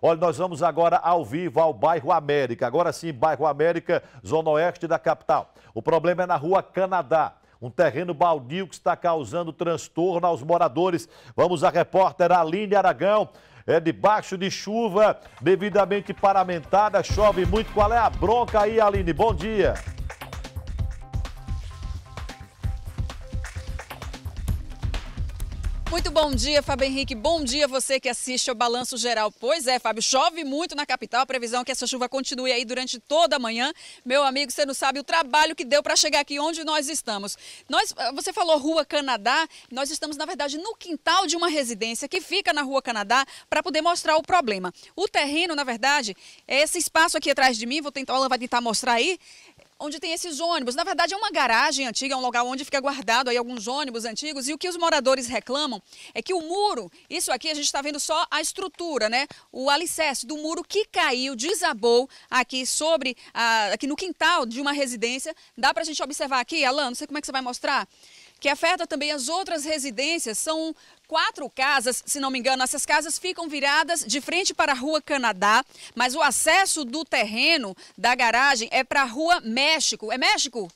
Olha, nós vamos agora ao vivo ao bairro América. Agora sim, bairro América, zona oeste da capital. O problema é na rua Canadá. Um terreno baldio que está causando transtorno aos moradores. Vamos à repórter Aline Aragão. É debaixo de chuva, devidamente paramentada, chove muito. Qual é a bronca aí, Aline? Bom dia. Muito bom dia, Fábio Henrique. Bom dia você que assiste ao Balanço Geral. Pois é, Fábio, chove muito na capital. A previsão é que essa chuva continue aí durante toda a manhã. Meu amigo, você não sabe o trabalho que deu para chegar aqui onde nós estamos. Nós, ah, você falou Rua Canadá. Nós estamos, na verdade, no quintal de uma residência que fica na Rua Canadá para poder mostrar o problema. O terreno, na verdade, é esse espaço aqui atrás de mim. Vou tentar, ela vai tentar mostrar aí onde tem esses ônibus. Na verdade, é uma garagem antiga, é um lugar onde fica guardado aí alguns ônibus antigos. E o que os moradores reclamam é que o muro, isso aqui a gente está vendo só a estrutura, né? O alicerce do muro que caiu, desabou aqui sobre, a, aqui no quintal de uma residência. Dá para a gente observar aqui, Alan, não sei como é que você vai mostrar que afeta também as outras residências. São quatro casas, se não me engano. Essas casas ficam viradas de frente para a Rua Canadá, mas o acesso do terreno da garagem é para a Rua México. É México?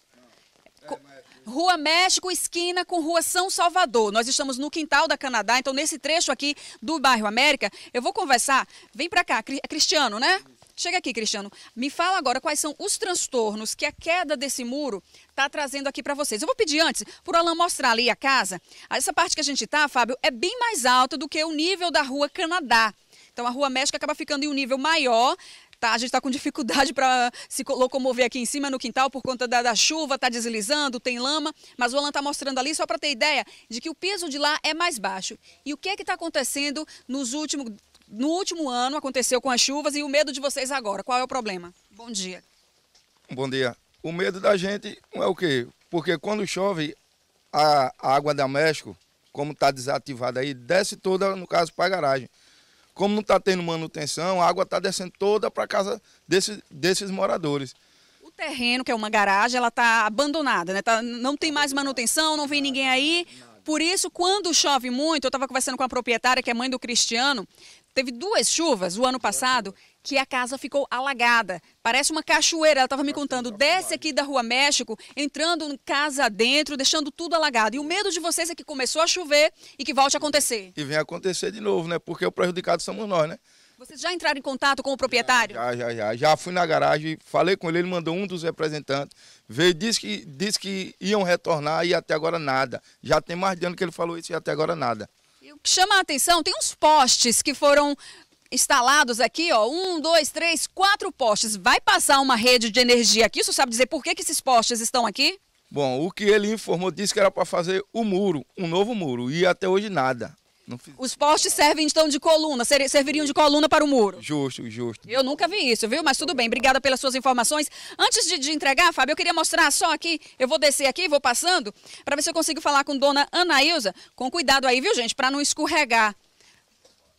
É, Rua México, esquina com Rua São Salvador. Nós estamos no quintal da Canadá, então nesse trecho aqui do bairro América, eu vou conversar. Vem para cá, é Cristiano, né? Isso. Chega aqui, Cristiano. Me fala agora quais são os transtornos que a queda desse muro está trazendo aqui para vocês. Eu vou pedir antes para o Alain mostrar ali a casa. Essa parte que a gente está, Fábio, é bem mais alta do que o nível da rua Canadá. Então a rua México acaba ficando em um nível maior. Tá, a gente está com dificuldade para se locomover aqui em cima no quintal por conta da, da chuva, está deslizando, tem lama, mas o Alan está mostrando ali só para ter ideia de que o piso de lá é mais baixo. E o que é que está acontecendo nos últimos no último ano aconteceu com as chuvas e o medo de vocês agora. Qual é o problema? Bom dia. Bom dia. O medo da gente é o quê? Porque quando chove, a, água da México, como está desativada aí, desce toda, no caso, para a garagem. Como não está tendo manutenção, a água está descendo toda para casa desse, desses moradores O terreno, que é uma garagem, ela está abandonada, né? Tá, não tem mais manutenção, não vem ninguém aí. Por isso, quando chove muito, eu estava conversando com a proprietária, que é mãe do Cristiano, teve duas chuvas o ano passado que a casa ficou alagada. Parece uma cachoeira. Ela estava me contando, desce aqui da Rua México, entrando em casa dentro, deixando tudo alagado. E o medo de vocês é que começou a chover e que volte a acontecer. E vem acontecer de novo, né? Porque o prejudicado somos nós, né? Vocês já entraram em contato com o proprietário? Já, já, já. Já fui na garagem, falei com ele, ele mandou um dos representantes, veio, disse que, disse que iam retornar e até agora nada. Já tem mais de ano que ele falou isso e até agora nada. E o que chama a atenção, tem uns postes que foram instalados aqui, ó, um, dois, três, quatro postes. Vai passar uma rede de energia aqui? Isso sabe dizer por que, que esses postes estão aqui? Bom, o que ele informou disse que era para fazer o muro, um novo muro, e até hoje nada. Fiz... Os postes servem então de coluna, serviriam de coluna para o muro. Justo, justo. Eu nunca vi isso, viu? Mas tudo bem, obrigada pelas suas informações. Antes de, de entregar, Fábio, eu queria mostrar só aqui, eu vou descer aqui, vou passando, para ver se eu consigo falar com dona Ana Ilza. Com cuidado aí, viu, gente, para não escorregar.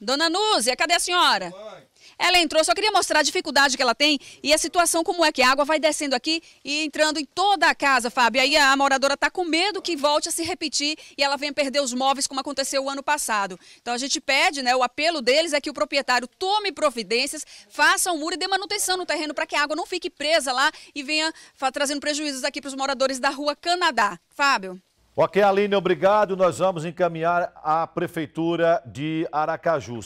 Dona Núzia, cadê a senhora? Mãe. Ela entrou, só queria mostrar a dificuldade que ela tem e a situação como é que a água vai descendo aqui e entrando em toda a casa, Fábio. Aí a moradora está com medo que volte a se repetir e ela venha perder os móveis como aconteceu o ano passado. Então a gente pede, né, o apelo deles é que o proprietário tome providências, faça um muro e dê manutenção no terreno para que a água não fique presa lá e venha trazendo prejuízos aqui para os moradores da rua Canadá. Fábio. Ok, Aline, obrigado. Nós vamos encaminhar à Prefeitura de Aracaju.